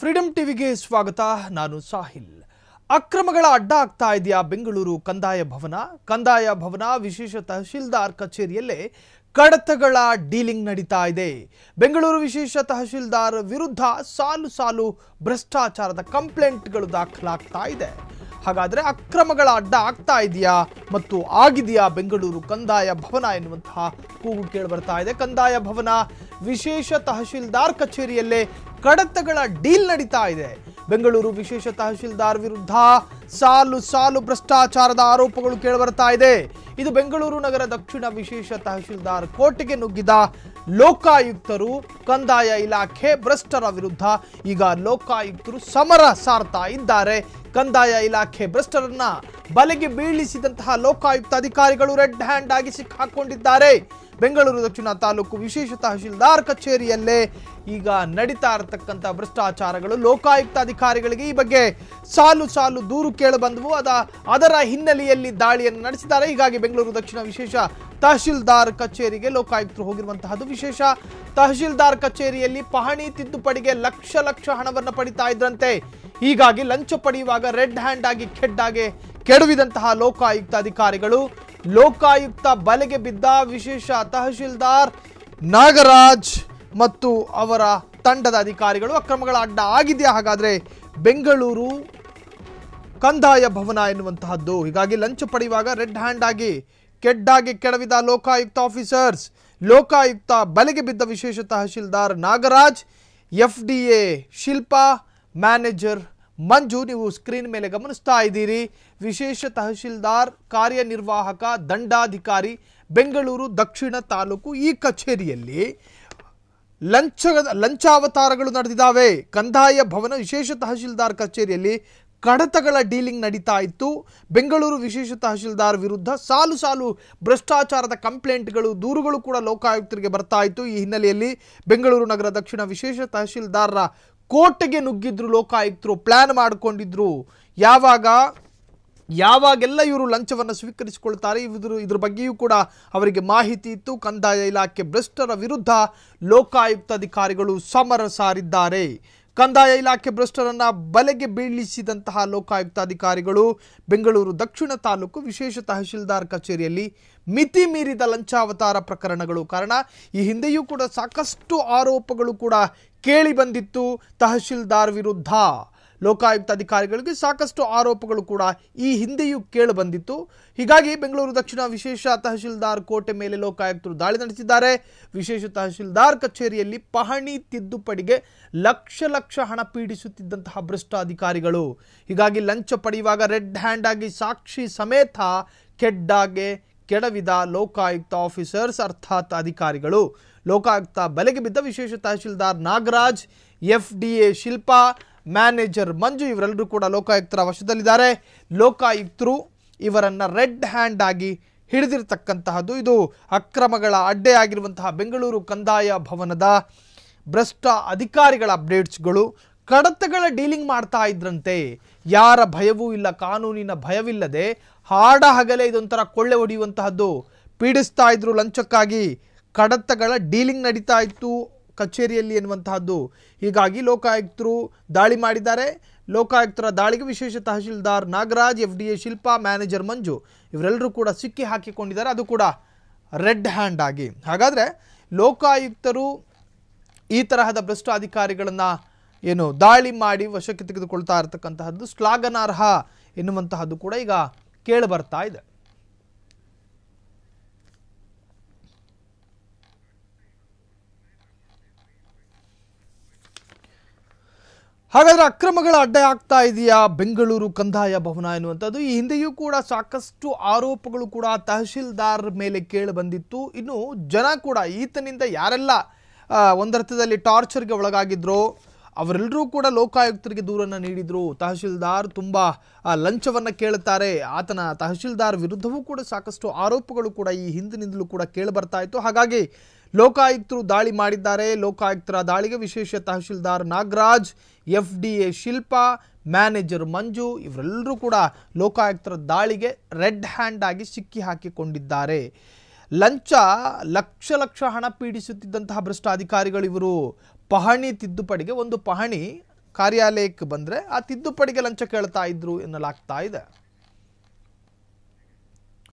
freedom ಟಿವಿಗೆ ಸ್ವಾಗತ ನಾನು ಸಾಹಿಲ್ ಅಕ್ರಮಗಳ ಅಡ್ಡ ಆಗ್ತಾ ಇದೆಯಾ ಬೆಂಗಳೂರು ಕಂದಾಯ ಭವನ ಕಂದಾಯ ಭವನ ವಿಶೇಷ ತಹಶೀಲ್ದಾರ್ ಕಚೇರಿಯಲ್ಲೇ ಕಡತಗಳ ಡೀಲಿಂಗ್ ನಡೀತಾ ಇದೆ ಬೆಂಗಳೂರು ವಿಶೇಷ ತಹಶೀಲ್ದಾರ್ ವಿರುದ್ಧ ಸಾಲು ಸಾಲು ಭ್ರಷ್ಟಾಚಾರದ ಕಂಪ್ಲೇಂಟ್ಗಳು ದಾಖಲಾಗ್ತಾ ಇದೆ ಹಾಗಾದರೆ ಅಕ್ರಮಗಳ ಅಡ್ಡ ಆಗ್ತಾ ಇದೆಯಾ ಮತ್ತು ಆಗಿದೆಯಾ ಬೆಂಗಳೂರು ಕಂದಾಯ ಭವನ ಎನ್ನುವಂತಹ ಕೂಗು ಕೇಳಿ ಬರ್ತಾ ಇದೆ ಕಂದಾಯ ಭವನ ವಿಶೇಷ ತಹಶೀಲ್ದಾರ್ ಕಚೇರಿಯಲ್ಲೇ ಕಡತಗಳ ಡೀಲ್ ನಡೀತಾ ಇದೆ ಬೆಂಗಳೂರು ವಿಶೇಷ ತಹಶೀಲ್ದಾರ್ ವಿರುದ್ಧ ಸಾಲು ಸಾಲು ಭ್ರಷ್ಟಾಚಾರದ ಆರೋಪಗಳು ಕೇಳಿಬರ್ತಾ ಇದೆ ಇದು ಬೆಂಗಳೂರು ನಗರ ದಕ್ಷಿಣ ವಿಶೇಷ ತಹಶೀಲ್ದಾರ್ ಕೋರ್ಟ್ಗೆ ನುಗ್ಗಿದ ಲೋಕಾಯುಕ್ತರು ಕಂದಾಯ ಇಲಾಖೆ ಭ್ರಷ್ಟರ ವಿರುದ್ಧ ಈಗ ಲೋಕಾಯುಕ್ತರು ಸಮರ ಸಾರ್ತಾ ಇದ್ದಾರೆ ಕಂದಾಯ ಇಲಾಖೆ ಭ್ರಷ್ಟರನ್ನ ಬಲೆಗೆ ಬೀಳಿಸಿದಂತಹ ಲೋಕಾಯುಕ್ತ ಅಧಿಕಾರಿಗಳು ರೆಡ್ ಹ್ಯಾಂಡ್ ಆಗಿ ಸಿಕ್ಕಾಕೊಂಡಿದ್ದಾರೆ ಬೆಂಗಳೂರು ದಕ್ಷಿಣ ತಾಲೂಕು ವಿಶೇಷ ತಹಶೀಲ್ದಾರ್ ಕಚೇರಿಯಲ್ಲೇ ಈಗ ನಡೀತಾ ಇರತಕ್ಕಂಥ ಭ್ರಷ್ಟಾಚಾರಗಳು ಲೋಕಾಯುಕ್ತ ಅಧಿಕಾರಿಗಳಿಗೆ ಈ ಬಗ್ಗೆ ಸಾಲು ಸಾಲು ದೂರು ಬಂದವು ಅದ ಅದರ ಹಿನ್ನೆಲೆಯಲ್ಲಿ ದಾಳಿಯನ್ನು ನಡೆಸಿದ್ದಾರೆ ಹೀಗಾಗಿ ಬೆಂಗಳೂರು ದಕ್ಷಿಣ ವಿಶೇಷ ತಹಶೀಲ್ದಾರ್ ಕಚೇರಿಗೆ ಲೋಕಾಯುಕ್ತರು ಹೋಗಿರುವಂತಹದ್ದು ವಿಶೇಷ ತಹಶೀಲ್ದಾರ್ ಕಚೇರಿಯಲ್ಲಿ ಪಹಣಿ ತಿದ್ದುಪಡಿಗೆ ಲಕ್ಷ ಲಕ್ಷ ಹಣವನ್ನು ಪಡಿತಾ ಇದ್ರಂತೆ ಹೀಗಾಗಿ ಲಂಚ ಪಡೆಯುವಾಗ ರೆಡ್ ಹ್ಯಾಂಡ್ ಆಗಿ ಕೆಡ್ಡಾಗೆ ಕೆಡವಿದಂತಹ ಲೋಕಾಯುಕ್ತ ಅಧಿಕಾರಿಗಳು ಲೋಕಾಯುಕ್ತ ಬಲೆಗೆ ಬಿದ್ದ ವಿಶೇಷ ತಹಶೀಲ್ದಾರ್ ನಾಗರಾಜ್ ಮತ್ತು ಅವರ ತಂಡದ ಅಧಿಕಾರಿಗಳು ಅಕ್ರಮಗಳ ಅಡ್ಡ ಆಗಿದೆಯಾ ಹಾಗಾದರೆ ಬೆಂಗಳೂರು ಕಂದಾಯ ಭವನ ಎನ್ನುವಂತಹದ್ದು ಹೀಗಾಗಿ ಲಂಚ ಪಡೆಯುವಾಗ ರೆಡ್ ಹ್ಯಾಂಡ್ ಆಗಿ ಕೆಡ್ಡಾಗಿ ಕೆಡವಿದ ಲೋಕಾಯುಕ್ತ ಆಫೀಸರ್ಸ್ ಲೋಕಾಯುಕ್ತ ಬಲೆಗೆ ಬಿದ್ದ ವಿಶೇಷ tahsildar Nagaraj F D A Shilpa manager Manju ನೀವು ಸ್ಕ್ರೀನ್ ಮೇಲೆ ಗಮನಿಸ್ತಾ ಇದ್ದೀರಿ ವಿಶೇಷ ತಹಶೀಲ್ದಾರ್ ಕಾರ್ಯನಿರ್ವಾಹಕ ದಂಡಾಧಿಕಾರಿ ಬೆಂಗಳೂರು ದಕ್ಷಿಣ ತಾಲೂಕು ಈ ಕಚೇರಿಯಲ್ಲಿ ಲಂಚ ಲಂಚಾವತಾರಗಳು ನಡೆದಿದ್ದಾವೆ ಕಂದಾಯ ಭವನ ವಿಶೇಷ ತಹಶೀಲ್ದಾರ್ ಕಚೇರಿಯಲ್ಲಿ ಕಡತಗಳ ಡೀಲಿಂಗ್ ನಡೀತಾ ಇತ್ತು ಬೆಂಗಳೂರು ವಿಶೇಷ ತಹಶೀಲ್ದಾರ್ ವಿರುದ್ಧ ಸಾಲು ಸಾಲು ಭ್ರಷ್ಟಾಚಾರದ ಕಂಪ್ಲೇಂಟ್ಗಳು ದೂರುಗಳು ಕೂಡ ಲೋಕಾಯುಕ್ತರಿಗೆ ಬರ್ತಾ ಇತ್ತು ಈ ಹಿನ್ನೆಲೆಯಲ್ಲಿ ಬೆಂಗಳೂರು ನಗರ ದಕ್ಷಿಣ ವಿಶೇಷ ತಹಶೀಲ್ದಾರರ ಕೋಟೆಗೆ ನುಗ್ಗಿದ್ರು ಲೋಕಾಯುಕ್ತರು ಪ್ಲ್ಯಾನ್ ಮಾಡಿಕೊಂಡಿದ್ರು ಯಾವಾಗ ಯಾವಾಗೆಲ್ಲ ಇವರು ಲಂಚವನ್ನು ಸ್ವೀಕರಿಸಿಕೊಳ್ತಾರೆ ಇದ್ರ ಇದ್ರ ಬಗ್ಗೆಯೂ ಕೂಡ ಅವರಿಗೆ ಮಾಹಿತಿ ಇತ್ತು ಕಂದಾಯ ಇಲಾಖೆ ಭ್ರಷ್ಟರ ವಿರುದ್ಧ ಲೋಕಾಯುಕ್ತ ಅಧಿಕಾರಿಗಳು ಸಮರ ಸಾರಿದ್ದಾರೆ ಕಂದಾಯ ಇಲಾಖೆ ಭ್ರಷ್ಟರನ್ನ ಬಲೆಗೆ ಬೀಳಿಸಿದಂತಹ ಲೋಕಾಯುಕ್ತ ಅಧಿಕಾರಿಗಳು ಬೆಂಗಳೂರು ದಕ್ಷಿಣ ತಾಲೂಕು ವಿಶೇಷ ತಹಶೀಲ್ದಾರ್ ಕಚೇರಿಯಲ್ಲಿ ಮಿತಿ ಮೀರಿದ ಲಂಚಾವತಾರ ಪ್ರಕರಣಗಳು ಕಾರಣ ಈ ಹಿಂದೆಯೂ ಕೂಡ ಸಾಕಷ್ಟು ಆರೋಪಗಳು ಕೂಡ ಕೇಳಿ ಬಂದಿತ್ತು ತಹಶೀಲ್ದಾರ್ ವಿರುದ್ಧ ಲೋಕಾಯುಕ್ತ ಅಧಿಕಾರಿಗಳಿಗೆ ಸಾಕಷ್ಟು ಆರೋಪಗಳು ಕೂಡ ಈ ಹಿಂದೆಯೂ ಕೇಳಿ ಬಂದಿತ್ತು ಹೀಗಾಗಿ ಬೆಂಗಳೂರು ದಕ್ಷಿಣ ವಿಶೇಷ ತಹಶೀಲ್ದಾರ್ ಕೋಟೆ ಮೇಲೆ ಲೋಕಾಯುಕ್ತರು ದಾಳಿ ನಡೆಸಿದ್ದಾರೆ ವಿಶೇಷ ತಹಶೀಲ್ದಾರ್ ಕಚೇರಿಯಲ್ಲಿ ಪಹಣಿ ತಿದ್ದುಪಡಿಗೆ ಲಕ್ಷ ಲಕ್ಷ ಹಣ ಪೀಡಿಸುತ್ತಿದ್ದಂತಹ ಭ್ರಷ್ಟ ಅಧಿಕಾರಿಗಳು ಹೀಗಾಗಿ ಲಂಚ ಪಡೆಯುವಾಗ ರೆಡ್ ಹ್ಯಾಂಡ್ ಆಗಿ ಸಾಕ್ಷಿ ಸಮೇತ ಕೆಡ್ಡಾಗೆ ಕೆಡವಿದ ಲೋಕಾಯುಕ್ತ ಆಫೀಸರ್ಸ್ ಅರ್ಥಾತ್ ಅಧಿಕಾರಿಗಳು ಲೋಕಾಯುಕ್ತ ಬಲೆಗೆ ಬಿದ್ದ ವಿಶೇಷ tahsildar Nagaraj F D A Shilpa manager Manju ಇವರೆಲ್ಲರೂ ಕೂಡ ಲೋಕಾಯುಕ್ತರ ವಶದಲ್ಲಿದ್ದಾರೆ ಲೋಕಾಯುಕ್ತರು ಇವರನ್ನು ರೆಡ್ ಹ್ಯಾಂಡ್ ಆಗಿ ಹಿಡಿದಿರ್ತಕ್ಕಂತಹದ್ದು ಇದು ಅಕ್ರಮಗಳ ಅಡ್ಡೆಯಾಗಿರುವಂತಹ ಬೆಂಗಳೂರು ಕಂದಾಯ ಭವನದ ಭ್ರಷ್ಟ ಅಧಿಕಾರಿಗಳ ಅಪ್ಡೇಟ್ಸ್ಗಳು ಕಡತಗಳ ಡೀಲಿಂಗ್ ಮಾಡ್ತಾ ಇದ್ರಂತೆ ಯಾರ ಭಯವೂ ಇಲ್ಲ ಕಾನೂನಿನ ಭಯವಿಲ್ಲದೆ ಹಾಡ ಹಗಲೇ ಇದೊಂಥರ ಕೊಳ್ಳೆ ಹೊಡೆಯುವಂತಹದ್ದು ಪೀಡಿಸ್ತಾ ಇದ್ರು ಲಂಚಕ್ಕಾಗಿ ಕಡತಗಳ ಡೀಲಿಂಗ್ ನಡೀತಾ ಇತ್ತು ಕಚೇರಿಯಲ್ಲಿ ಎನ್ನುವಂತಹದ್ದು ಹೀಗಾಗಿ ಲೋಕಾಯುಕ್ತರು ದಾಳಿ ಮಾಡಿದ್ದಾರೆ ಲೋಕಾಯುಕ್ತರ ದಾಳಿಗೆ ವಿಶೇಷ tahsildar Nagaraj F D A Shilpa manager Manju ಇವರೆಲ್ಲರೂ ಕೂಡ ಸಿಕ್ಕಿ ಹಾಕಿಕೊಂಡಿದ್ದಾರೆ ಅದು ಕೂಡ ರೆಡ್ ಹ್ಯಾಂಡ್ ಆಗಿ ಹಾಗಾದರೆ ಲೋಕಾಯುಕ್ತರು ಈ ತರಹದ ಭ್ರಷ್ಟ ಅಧಿಕಾರಿಗಳನ್ನು ಏನು ದಾಳಿ ಮಾಡಿ ವಶಕ್ಕೆ ತೆಗೆದುಕೊಳ್ತಾ ಇರತಕ್ಕಂತಹದ್ದು ಶ್ಲಾಘನಾರ್ಹ ಎನ್ನುವಂತಹದ್ದು ಕೂಡ ಈಗ ಕೇಳಿ ಬರ್ತಾ ಇದೆ ಹಾಗಾದರೆ ಅಕ್ರಮಗಳ ಅಡ್ಡ ಆಗ್ತಾ ಇದೆಯಾ ಬೆಂಗಳೂರು ಕಂದಾಯ ಭವನ ಎನ್ನುವಂಥದ್ದು ಈ ಹಿಂದೆಯೂ ಕೂಡ ಸಾಕಷ್ಟು ಆರೋಪಗಳು ಕೂಡ ತಹಶೀಲ್ದಾರ್ ಮೇಲೆ ಕೇಳಿ ಬಂದಿತ್ತು ಇನ್ನು ಜನ ಕೂಡ ಈತನಿಂದ ಯಾರೆಲ್ಲ ಒಂದರ್ಥದಲ್ಲಿ ಟಾರ್ಚರ್ಗೆ ಒಳಗಾಗಿದ್ರೋ ಅವರೆಲ್ಲರೂ ಕೂಡ ಲೋಕಾಯುಕ್ತರಿಗೆ ದೂರನ್ನು ನೀಡಿದರು ತಹಶೀಲ್ದಾರ್ ತುಂಬ ಲಂಚವನ್ನು ಕೇಳುತ್ತಾರೆ ಆತನ ತಹಶೀಲ್ದಾರ್ ವಿರುದ್ಧವೂ ಕೂಡ ಸಾಕಷ್ಟು ಆರೋಪಗಳು ಕೂಡ ಈ ಹಿಂದಿನಿಂದಲೂ ಕೂಡ ಕೇಳಿ ಬರ್ತಾ ಇತ್ತು ಹಾಗಾಗಿ ಲೋಕಾಯುಕ್ತರು ದಾಳಿ ಮಾಡಿದ್ದಾರೆ ಲೋಕಾಯುಕ್ತರ ದಾಳಿಗೆ ವಿಶೇಷ tahsildar Nagaraj F D A Shilpa manager Manju ಇವರೆಲ್ಲರೂ ಕೂಡ ಲೋಕಾಯುಕ್ತರ ದಾಳಿಗೆ ರೆಡ್ ಹ್ಯಾಂಡ್ ಆಗಿ ಸಿಕ್ಕಿ ಹಾಕಿಕೊಂಡಿದ್ದಾರೆ ಲಂಚ ಲಕ್ಷ ಲಕ್ಷ ಹಣ ಪೀಡಿಸುತ್ತಿದ್ದಂತಹ ಭ್ರಷ್ಟ ಇವರು ಪಹಣಿ ತಿದ್ದುಪಡಿಗೆ ಒಂದು ಪಹಣಿ ಕಾರ್ಯಾಲಯಕ್ಕೆ ಬಂದರೆ ಆ ತಿದ್ದುಪಡಿಗೆ ಲಂಚ ಕೇಳ್ತಾ ಇದ್ರು ಎನ್ನಲಾಗ್ತಾ ಇದೆ